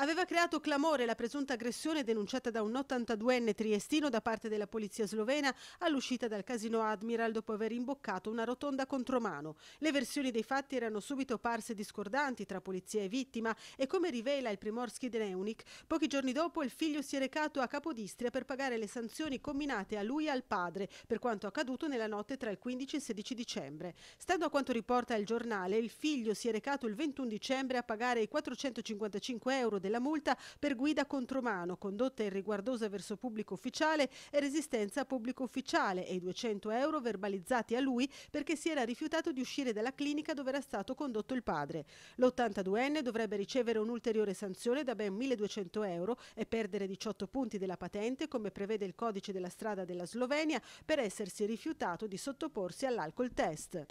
Aveva creato clamore la presunta aggressione denunciata da un 82enne triestino da parte della polizia slovena all'uscita dal casino Admiral dopo aver imboccato una rotonda contromano. Le versioni dei fatti erano subito parse discordanti tra polizia e vittima e come rivela il Primorski Dneunik, pochi giorni dopo il figlio si è recato a Capodistria per pagare le sanzioni comminate a lui e al padre per quanto accaduto nella notte tra il 15 e il 16 dicembre. Stando a quanto riporta il giornale, il figlio si è recato il 21 dicembre a pagare i 455 euro del della multa per guida contromano, condotta irriguardosa verso pubblico ufficiale e resistenza a pubblico ufficiale e i 200 euro verbalizzati a lui perché si era rifiutato di uscire dalla clinica dove era stato condotto il padre. L'82enne dovrebbe ricevere un'ulteriore sanzione da ben 1200 euro e perdere 18 punti della patente come prevede il codice della strada della Slovenia per essersi rifiutato di sottoporsi all'alcol test.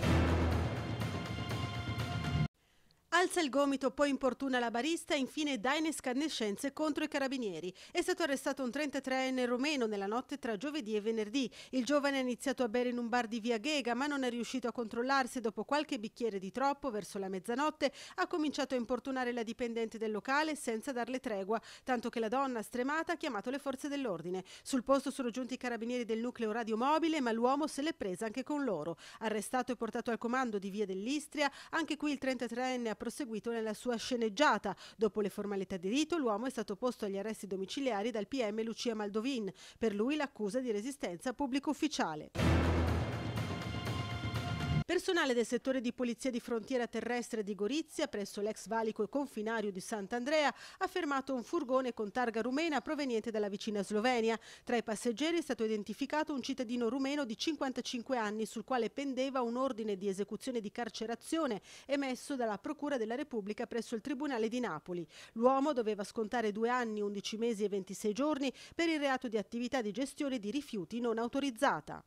Alza il gomito, poi importuna la barista e infine dà in escanescenze contro i carabinieri. È stato arrestato un 33enne romeno nella notte tra giovedì e venerdì. Il giovane ha iniziato a bere in un bar di via Ghega ma non è riuscito a controllarsi. Dopo qualche bicchiere di troppo, verso la mezzanotte, ha cominciato a importunare la dipendente del locale senza darle tregua, tanto che la donna stremata ha chiamato le forze dell'ordine. Sul posto sono giunti i carabinieri del nucleo radiomobile ma l'uomo se l'è presa anche con loro. Arrestato e portato al comando di via dell'Istria, anche qui il 33enne ha proseguito proseguito nella sua sceneggiata. Dopo le formalità di rito, l'uomo è stato posto agli arresti domiciliari dal PM Lucia Maldovin. Per lui l'accusa di resistenza pubblico ufficiale. Personale del settore di polizia di frontiera terrestre di Gorizia, presso l'ex valico e confinario di Sant'Andrea, ha fermato un furgone con targa rumena proveniente dalla vicina Slovenia. Tra i passeggeri è stato identificato un cittadino rumeno di 55 anni sul quale pendeva un ordine di esecuzione di carcerazione emesso dalla Procura della Repubblica presso il Tribunale di Napoli. L'uomo doveva scontare due anni, 11 mesi e 26 giorni per il reato di attività di gestione di rifiuti non autorizzata.